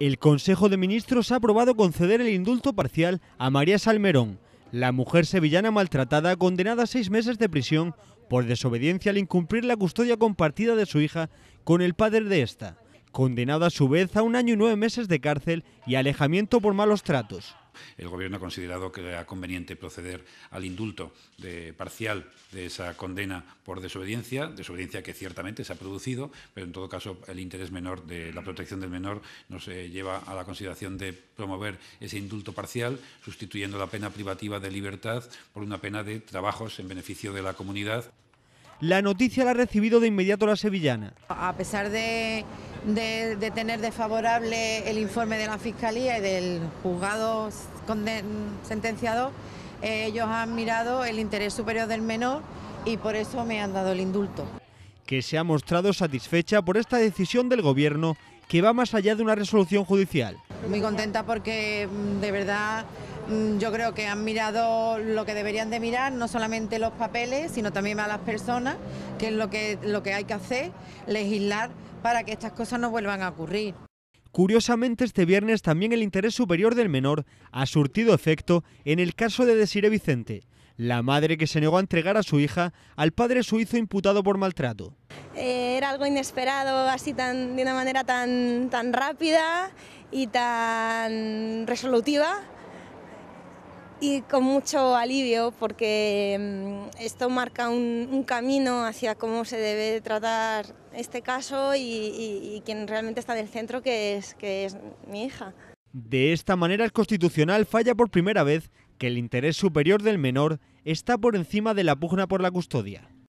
El Consejo de Ministros ha aprobado conceder el indulto parcial a María Salmerón, la mujer sevillana maltratada condenada a seis meses de prisión por desobediencia al incumplir la custodia compartida de su hija con el padre de esta, condenada a su vez a un año y nueve meses de cárcel y alejamiento por malos tratos el Gobierno ha considerado que era conveniente proceder al indulto parcial de esa condena por desobediencia, desobediencia que ciertamente se ha producido, pero en todo caso el interés menor de la protección del menor no se lleva a la consideración de promover ese indulto parcial, sustituyendo la pena privativa de libertad por una pena de trabajos en beneficio de la comunidad. La noticia la ha recibido de inmediato la sevillana. A pesar de, tener desfavorable el informe de la Fiscalía y del juzgado sentenciado, eh, ellos han mirado el interés superior del menor y por eso me han dado el indulto. Que se ha mostrado satisfecha por esta decisión del Gobierno que va más allá de una resolución judicial. Muy contenta porque mm, de verdad Mm, yo creo que han mirado lo que deberían de mirar, no solamente los papeles, sino también a las personas, que es lo que, lo que hay que hacer, legislar para que estas cosas no vuelvan a ocurrir. Curiosamente, este viernes también el interés superior del menor ha surtido efecto en el caso de Desire Vicente, la madre que se negó a entregar a su hija al padre suizo imputado por maltrato. Eh, era algo inesperado, así tan, de una manera tan, tan rápida y tan resolutiva y con mucho alivio porque mm, esto marca un, camino hacia cómo se debe tratar este caso y, quien realmente está en el centro, que es mi hija. De esta manera el Constitucional falla por primera vez que el interés superior del menor está por encima de la pugna por la custodia.